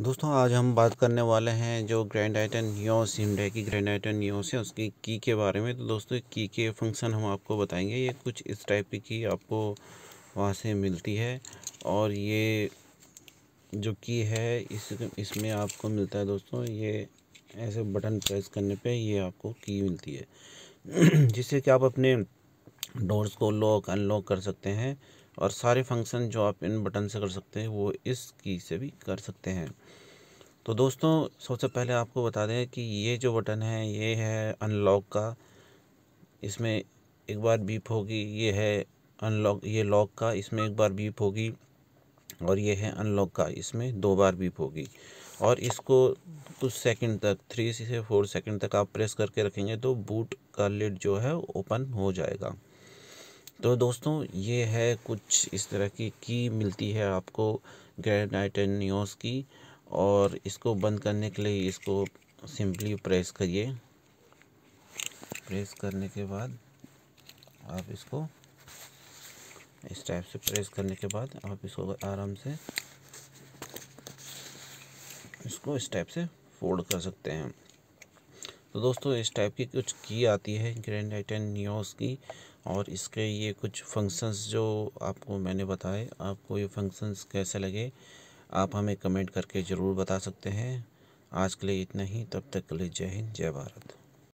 दोस्तों आज हम बात करने वाले हैं जो ग्रैंड आइटन न्योस हिंडे की ग्रैंड आइटन न्योस है उसकी की के बारे में तो दोस्तों की के फंक्शन हम आपको बताएंगे ये कुछ इस टाइप की की आपको वहाँ से मिलती है और ये जो की है इस इसमें आपको मिलता है दोस्तों ये ऐसे बटन प्रेस करने पे ये आपको की मिलती है जिससे कि आप अपने डोर्स को लॉक अनलॉक कर सकते हैं और सारे फंक्शन जो आप इन बटन से कर सकते हैं वो इस की से भी कर सकते हैं तो दोस्तों सबसे पहले आपको बता दें कि ये जो बटन है ये है अनलॉक का इसमें एक बार बीप होगी ये है अनलॉक ये लॉक का इसमें एक बार बीप होगी और ये है अनलॉक का इसमें दो बार बीप होगी और इसको कुछ सेकंड तक थ्री से फोर सेकंड तक आप प्रेस करके रखेंगे तो बूट का लिड जो है ओपन हो जाएगा तो दोस्तों ये है कुछ इस तरह की की मिलती है आपको ग्रेनाइटनियोस की और इसको बंद करने के लिए इसको सिंपली प्रेस करिए प्रेस करने के बाद आप इसको इस टाइप से प्रेस करने के बाद आप इसको आराम से इसको इस टाइप से फोल्ड कर सकते हैं तो दोस्तों इस टाइप की कुछ की आती है ग्रैंड आइटन न्यूज की और इसके ये कुछ फंक्शंस जो आपको मैंने बताए आपको ये फंक्शंस कैसे लगे आप हमें कमेंट करके ज़रूर बता सकते हैं आज के लिए इतना ही तब तक के लिए जय हिंद जय भारत